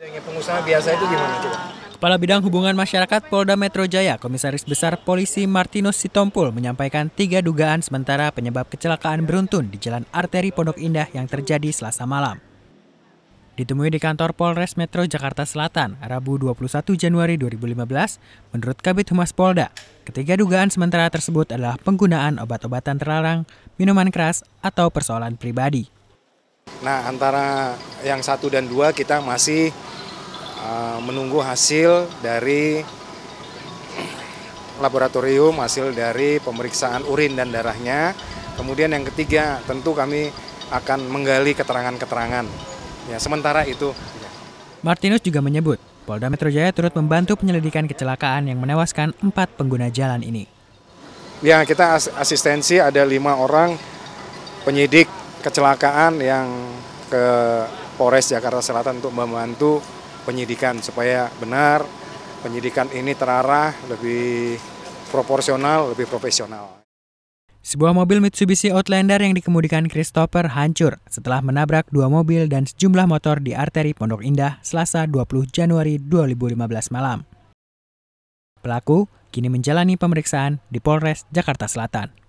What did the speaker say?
pengusaha biasa itu gimana coba? Kepala Bidang Hubungan Masyarakat Polda Metro Jaya, Komisaris Besar Polisi Martinus Sitompul menyampaikan tiga dugaan sementara penyebab kecelakaan beruntun di Jalan Arteri Pondok Indah yang terjadi selasa malam. Ditemui di kantor Polres Metro Jakarta Selatan, Rabu 21 Januari 2015, menurut Kabit Humas Polda, ketiga dugaan sementara tersebut adalah penggunaan obat-obatan terlarang, minuman keras, atau persoalan pribadi. Nah antara yang satu dan dua kita masih uh, menunggu hasil dari laboratorium, hasil dari pemeriksaan urin dan darahnya. Kemudian yang ketiga tentu kami akan menggali keterangan-keterangan. Ya sementara itu. Martinus juga menyebut Polda Metro Jaya turut membantu penyelidikan kecelakaan yang menewaskan empat pengguna jalan ini. Ya kita asistensi ada lima orang penyidik kecelakaan yang ke Polres Jakarta Selatan untuk membantu penyidikan supaya benar penyidikan ini terarah, lebih proporsional, lebih profesional. Sebuah mobil Mitsubishi Outlander yang dikemudikan Christopher hancur setelah menabrak dua mobil dan sejumlah motor di arteri Pondok Indah Selasa 20 Januari 2015 malam. Pelaku kini menjalani pemeriksaan di Polres Jakarta Selatan.